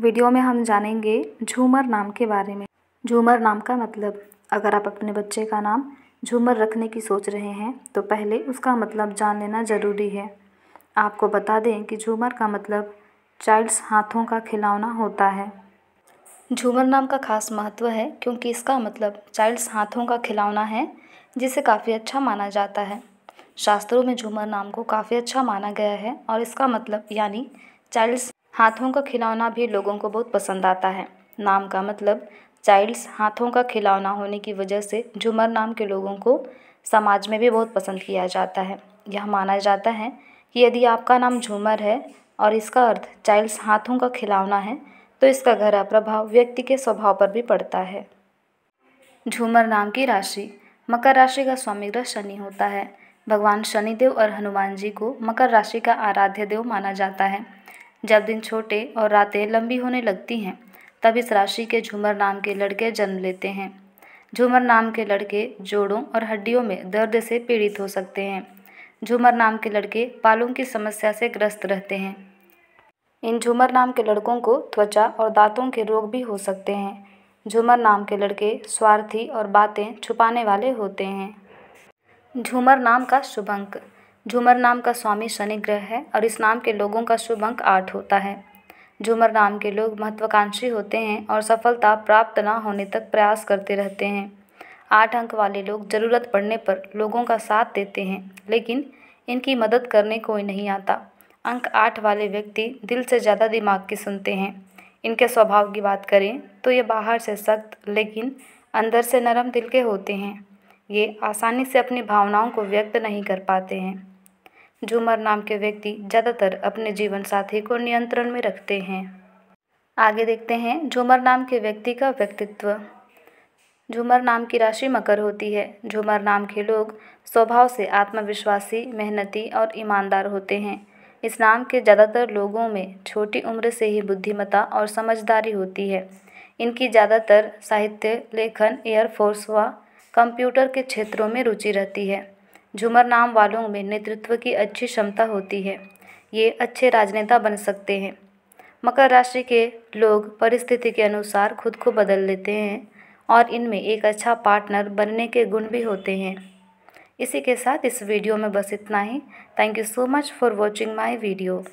video में हम जानेंगे झूमर नाम के बारे में झूमर नाम का मतलब अगर आप अपने बच्चे का नाम झूमर रखने की सोच रहे हैं तो पहले उसका मतलब जान लेना ज़रूरी है आपको बता दें कि झूमर का मतलब चाइल्ड्स हाथों का खिलौना होता है झूमर नाम का खास महत्व है क्योंकि इसका मतलब चाइल्ड्स हाथों का खिलौना है जिसे काफ़ी अच्छा माना जाता है शास्त्रों में झूमर नाम को काफ़ी अच्छा माना गया है और इसका मतलब यानी चाइल्ड्स हाथों का खिलौना भी लोगों को बहुत पसंद आता है नाम का मतलब चाइल्ड्स हाथों का खिलौना होने की वजह से झूमर नाम के लोगों को समाज में भी बहुत पसंद किया जाता है यह माना जाता है कि यदि आपका नाम झूमर है और इसका अर्थ चाइल्ड्स हाथों का खिलौना है तो इसका गहरा प्रभाव व्यक्ति के स्वभाव पर भी पड़ता है झूमर नाम की राशि मकर राशि का स्वामी ग्रह शनि होता है भगवान शनिदेव और हनुमान जी को मकर राशि का आराध्य देव माना जाता है जब दिन छोटे और रातें लंबी होने लगती हैं तब इस राशि के झूमर नाम के लड़के जन्म लेते हैं झूमर नाम के लड़के जोड़ों और हड्डियों में दर्द से पीड़ित हो सकते हैं झूमर नाम के लड़के पालों की समस्या से ग्रस्त रहते हैं इन झूमर नाम के लड़कों को त्वचा और दांतों के रोग भी हो सकते हैं झूमर नाम के लड़के स्वार्थी और बातें छुपाने वाले होते हैं झूमर नाम का शुभ अंक झूमर नाम का स्वामी शनि ग्रह है और इस नाम के लोगों का शुभ अंक आठ होता है झूमर नाम के लोग महत्वाकांक्षी होते हैं और सफलता प्राप्त ना होने तक प्रयास करते रहते हैं आठ अंक वाले लोग ज़रूरत पड़ने पर लोगों का साथ देते हैं लेकिन इनकी मदद करने कोई नहीं आता अंक आठ वाले व्यक्ति दिल से ज़्यादा दिमाग की सुनते हैं इनके स्वभाव की बात करें तो ये बाहर से सख्त लेकिन अंदर से नरम दिल के होते हैं ये आसानी से अपनी भावनाओं को व्यक्त नहीं कर पाते हैं झूमर नाम के व्यक्ति ज़्यादातर अपने जीवन साथी को नियंत्रण में रखते हैं आगे देखते हैं झूमर नाम के व्यक्ति का व्यक्तित्व झूमर नाम की राशि मकर होती है झूमर नाम के लोग स्वभाव से आत्मविश्वासी मेहनती और ईमानदार होते हैं इस नाम के ज़्यादातर लोगों में छोटी उम्र से ही बुद्धिमता और समझदारी होती है इनकी ज़्यादातर साहित्य लेखन एयरफोर्स व कंप्यूटर के क्षेत्रों में रुचि रहती है झूमर नाम वालों में नेतृत्व की अच्छी क्षमता होती है ये अच्छे राजनेता बन सकते हैं मकर राशि के लोग परिस्थिति के अनुसार खुद को बदल लेते हैं और इनमें एक अच्छा पार्टनर बनने के गुण भी होते हैं इसी के साथ इस वीडियो में बस इतना ही thank you so much for watching my video